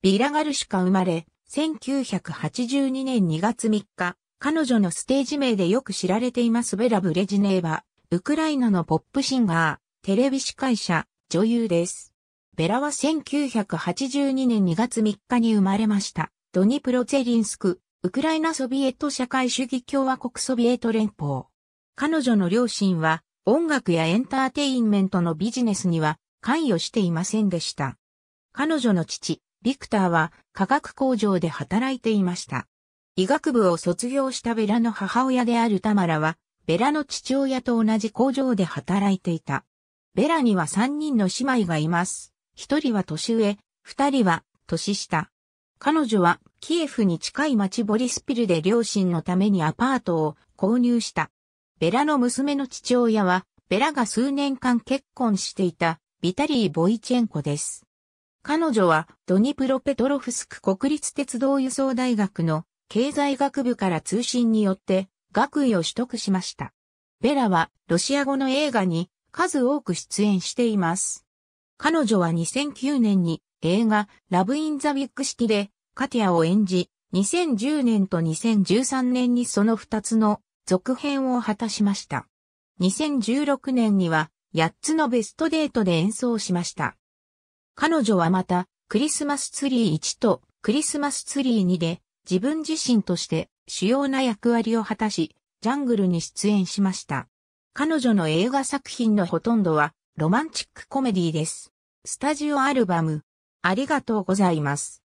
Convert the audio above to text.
ビラガルシュカ生まれ、1982年2月3日、彼女のステージ名でよく知られていますベラ・ブレジネーバ、ウクライナのポップシンガー、テレビ司会者、女優です。ベラは1982年2月3日に生まれました。ドニプロツェリンスク、ウクライナソビエト社会主義共和国ソビエト連邦。彼女の両親は音楽やエンターテインメントのビジネスには関与していませんでした。彼女の父、ビクターは化学工場で働いていました。医学部を卒業したベラの母親であるタマラは、ベラの父親と同じ工場で働いていた。ベラには3人の姉妹がいます。1人は年上、2人は年下。彼女はキエフに近い町ボリスピルで両親のためにアパートを購入した。ベラの娘の父親は、ベラが数年間結婚していたビタリー・ボイチェンコです。彼女はドニプロペトロフスク国立鉄道輸送大学の経済学部から通信によって学位を取得しました。ベラはロシア語の映画に数多く出演しています。彼女は2009年に映画ラブ・イン・ザ・ビッグ・シティでカティアを演じ、2010年と2013年にその2つの続編を果たしました。2016年には8つのベストデートで演奏しました。彼女はまた、クリスマスツリー1とクリスマスツリー2で、自分自身として主要な役割を果たし、ジャングルに出演しました。彼女の映画作品のほとんどは、ロマンチックコメディです。スタジオアルバム、ありがとうございます。